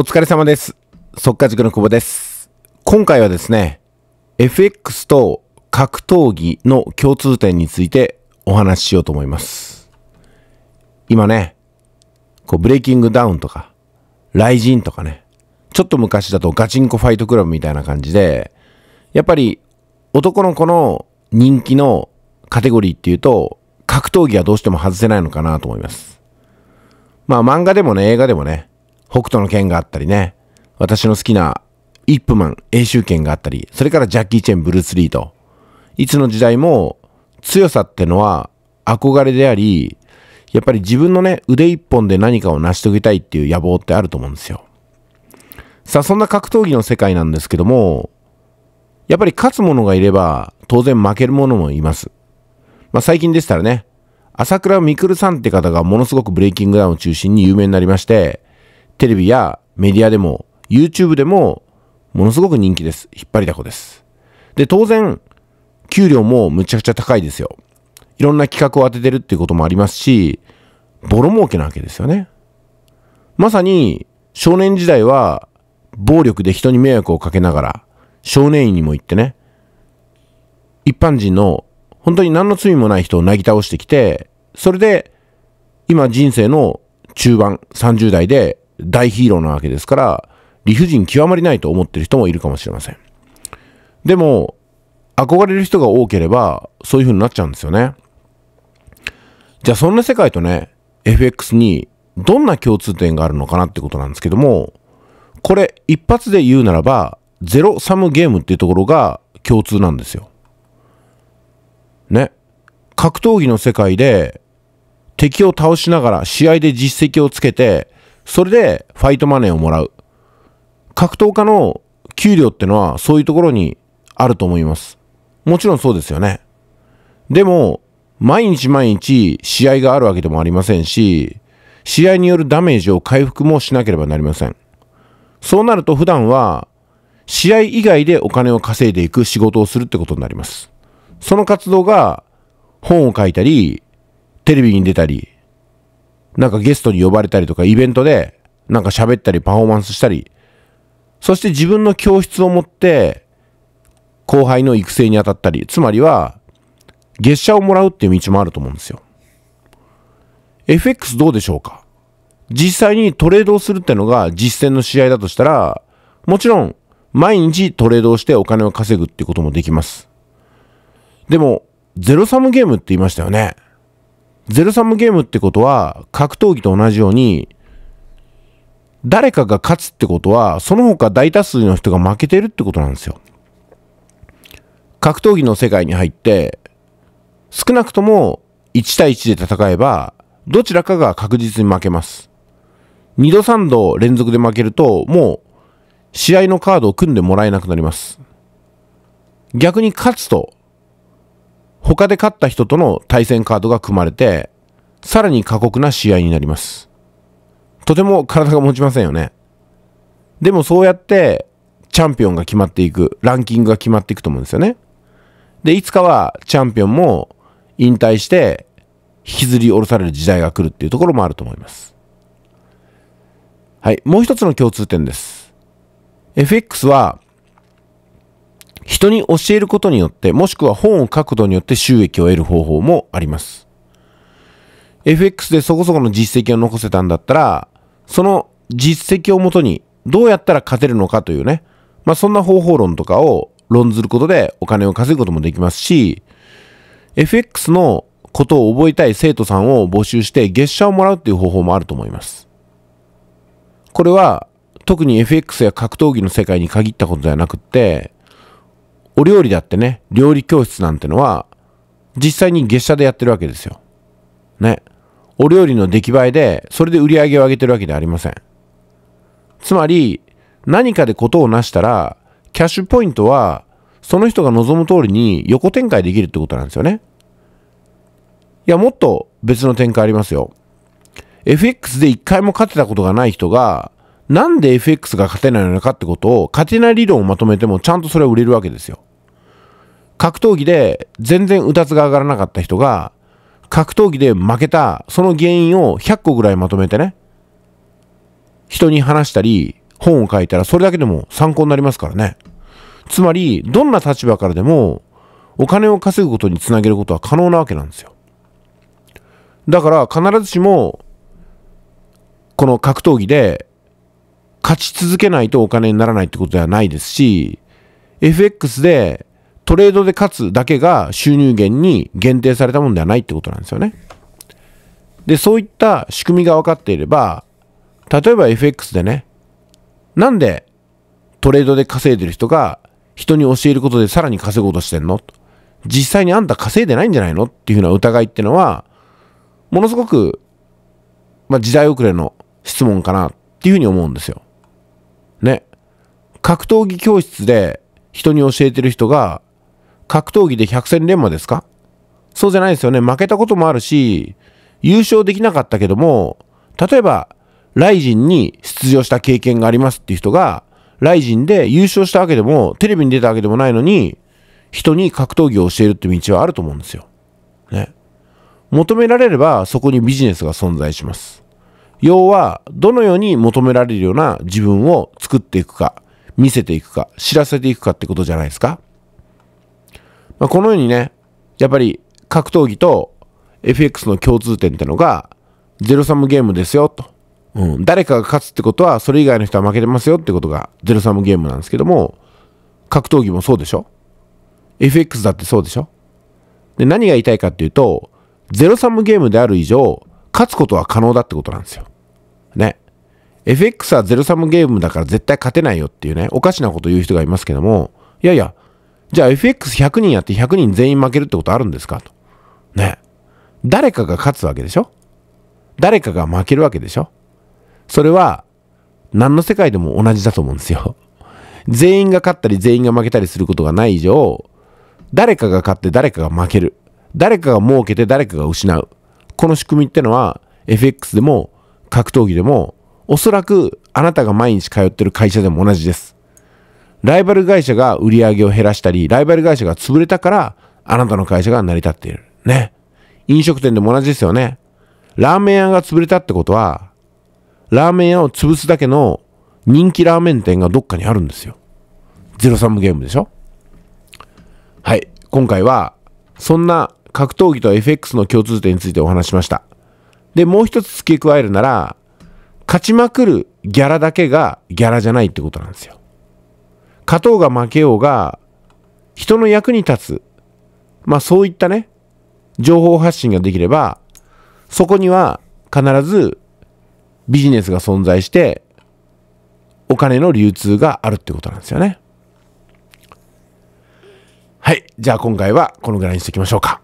お疲れ様です。速稼塾の久保です。今回はですね、FX と格闘技の共通点についてお話ししようと思います。今ね、こうブレイキングダウンとか、ライジンとかね、ちょっと昔だとガチンコファイトクラブみたいな感じで、やっぱり男の子の人気のカテゴリーっていうと、格闘技はどうしても外せないのかなと思います。まあ漫画でもね、映画でもね、北斗の剣があったりね、私の好きなイップマン、英雄剣があったり、それからジャッキー・チェン、ブルース・リーと、いつの時代も強さってのは憧れであり、やっぱり自分のね、腕一本で何かを成し遂げたいっていう野望ってあると思うんですよ。さあ、そんな格闘技の世界なんですけども、やっぱり勝つ者がいれば、当然負ける者もいます。まあ最近でしたらね、朝倉未来さんって方がものすごくブレイキングダウンを中心に有名になりまして、テレビやメディアでも、YouTube でも、ものすごく人気です。引っ張りだこです。で、当然、給料もむちゃくちゃ高いですよ。いろんな企画を当ててるっていうこともありますし、ボロ儲けなわけですよね。まさに、少年時代は、暴力で人に迷惑をかけながら、少年院にも行ってね、一般人の、本当に何の罪もない人をなぎ倒してきて、それで、今人生の中盤、30代で大ヒーローなわけですから、理不尽極まりないと思ってる人もいるかもしれません。でも、憧れる人が多ければ、そういう風になっちゃうんですよね。じゃあそんな世界とね、FX にどんな共通点があるのかなってことなんですけども、これ一発で言うならば、ゼロサムゲームっていうところが共通なんですよ。ね。格闘技の世界で敵を倒しながら試合で実績をつけてそれでファイトマネーをもらう。格闘家の給料ってのはそういうところにあると思います。もちろんそうですよね。でも、毎日毎日試合があるわけでもありませんし、試合によるダメージを回復もしなければなりません。そうなると普段は、試合以外でお金を稼いでいく仕事をするってことになります。その活動が、本を書いたり、テレビに出たり、なんかゲストに呼ばれたりとか、イベントで、なんか喋ったり、パフォーマンスしたり、そして自分の教室を持って、後輩の育成に当たったり、つまりは、月謝をもらうっていう道もあると思うんですよ。FX どうでしょうか実際にトレードをするってのが実践の試合だとしたら、もちろん、毎日トレードをしてお金を稼ぐってこともできます。でも、ゼロサムゲームって言いましたよね。ゼロサムゲームってことは、格闘技と同じように、誰かが勝つってことは、その他大多数の人が負けてるってことなんですよ。格闘技の世界に入って、少なくとも1対1で戦えば、どちらかが確実に負けます。2度3度連続で負けると、もう、試合のカードを組んでもらえなくなります。逆に勝つと、他で勝った人との対戦カードが組まれて、さらに過酷な試合になります。とても体が持ちませんよね。でもそうやって、チャンピオンが決まっていく、ランキングが決まっていくと思うんですよね。で、いつかはチャンピオンも引退して引きずり下ろされる時代が来るっていうところもあると思います。はい、もう一つの共通点です。FX は人に教えることによって、もしくは本を書くことによって収益を得る方法もあります。FX でそこそこの実績を残せたんだったら、その実績をもとにどうやったら勝てるのかというね、まあそんな方法論とかを論ずることでお金を稼ぐこともできますし、FX のことを覚えたい生徒さんを募集して月謝をもらうっていう方法もあると思います。これは特に FX や格闘技の世界に限ったことではなくって、お料理だってね、料理教室なんてのは、実際に月謝でやってるわけですよ。ね。お料理の出来栄えで、それで売り上げを上げてるわけではありません。つまり、何かでことを成したら、キャッシュポイントは、その人が望む通りに横展開できるってことなんですよね。いや、もっと別の展開ありますよ。FX で一回も勝てたことがない人が、なんで FX が勝てないのかってことを、勝てない理論をまとめても、ちゃんとそれは売れるわけですよ。格闘技で全然うたつが上がらなかった人が、格闘技で負けた、その原因を100個ぐらいまとめてね、人に話したり、本を書いたら、それだけでも参考になりますからね。つまり、どんな立場からでも、お金を稼ぐことにつなげることは可能なわけなんですよ。だから、必ずしも、この格闘技で勝ち続けないとお金にならないってことではないですし、FX でトレードで勝つだけが収入源に限定されたものではないってことなんですよね。で、そういった仕組みが分かっていれば、例えば FX でね、なんでトレードで稼いでる人が人に教えることでさらに稼ごうとしてんの実際にあんた稼いでないんじゃないのっていうふうな疑いっていうのは、ものすごく、まあ、時代遅れの質問かなっていうふうに思うんですよ。ね。格闘技教室で人に教えてる人が、格闘技で百戦錬磨ですかそうじゃないですよね。負けたこともあるし、優勝できなかったけども、例えば、ライジンに出場した経験がありますっていう人が、ライジンで優勝したわけでも、テレビに出たわけでもないのに、人に格闘技を教えるって道はあると思うんですよ。ね。求められれば、そこにビジネスが存在します。要は、どのように求められるような自分を作っていくか、見せていくか、知らせていくかってことじゃないですか。まあ、このようにね、やっぱり格闘技と FX の共通点ってのが、ゼロサムゲームですよ、と。うん、誰かが勝つってことは、それ以外の人は負けてますよってことがゼロサムゲームなんですけども、格闘技もそうでしょ ?FX だってそうでしょで、何が言いたいかっていうと、ゼロサムゲームである以上、勝つことは可能だってことなんですよ。ね。FX はゼロサムゲームだから絶対勝てないよっていうね、おかしなこと言う人がいますけども、いやいや、じゃあ FX100 人やって100人全員負けるってことあるんですかと。ね。誰かが勝つわけでしょ誰かが負けるわけでしょそれは、何の世界でも同じだと思うんですよ。全員が勝ったり全員が負けたりすることがない以上、誰かが勝って誰かが負ける。誰かが儲けて誰かが失う。この仕組みってのは FX でも格闘技でもおそらくあなたが毎日通ってる会社でも同じです。ライバル会社が売り上げを減らしたり、ライバル会社が潰れたから、あなたの会社が成り立っている。ね。飲食店でも同じですよね。ラーメン屋が潰れたってことは、ラーメン屋を潰すだけの人気ラーメン店がどっかにあるんですよ。ゼロサムゲームでしょはい。今回は、そんな格闘技と FX の共通点についてお話しました。で、もう一つ付け加えるなら、勝ちまくるギャラだけがギャラじゃないってことなんですよ。勝とうが負けようが、人の役に立つ、まあそういったね、情報発信ができれば、そこには必ずビジネスが存在して、お金の流通があるってことなんですよね。はい。じゃあ今回はこのぐらいにしておきましょうか。